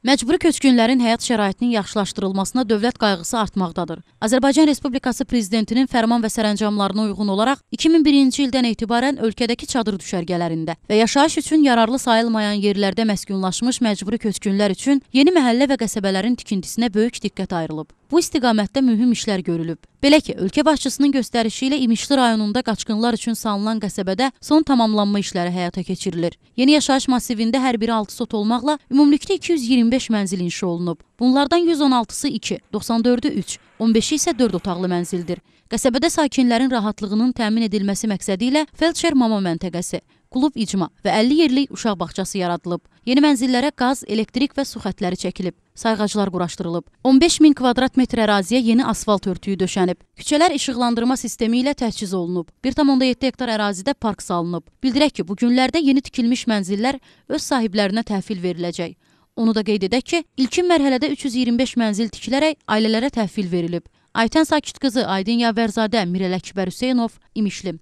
Məcburi köçkünlərin həyat şəraitinin yaxşılaşdırılmasına dövlət qayğısı artmaqdadır. Azərbaycan Respublikası Prezidentinin fərman və sərəncamlarına uyğun olaraq 2001-ci ildən etibarən ölkədəki çadır düşərgələrində və yaşayış üçün yararlı sayılmayan yerlərdə məskunlaşmış məcburi köçkünlər üçün yeni məhəllə və qəsəbələrin tikintisinə böyük diqqət ayrılıb bu istiqamətdə mühüm işlər görülüb. Belə ki, ölkə başçısının göstərişi ilə İmişli rayonunda qaçqınlar üçün salınan qəsəbədə son tamamlanma işləri həyata keçirilir. Yeni yaşayış massivində hər biri 6 sot olmaqla ümumilikdə 225 mənzil inşa olunub. Bunlardan 116-sı 2, 94-ü 3, 15-i isə 4 otaqlı mənzildir. Qəsəbədə sakinlərin rahatlığının təmin edilməsi məqsədi ilə Felçer Mama məntəqəsi klub icma və 50 yerlik uşaq bağçası yaradılıb. Yeni mənzillərə qaz, elektrik və su xətləri çəkilib. Sayğaclar quraşdırılıb. 15 min kvadrat metr əraziyə yeni asfalt örtüyü döşənib. Küçələr işıqlandırma sistemi ilə təchiz olunub. 1,7 hektar ərazidə park salınıb. Bildirək ki, bu günlərdə yeni tikilmiş mənzillər öz sahiblərinə təhvil veriləcək. Onu da qeyd edək ki, ilkin mərhələdə 325 mənzil tikilərək ailələrə təhvil verilib. Aytən Sakit qızı Aydin Yavərzadə, Mirəl Əkbər Hüseynov, İmişli.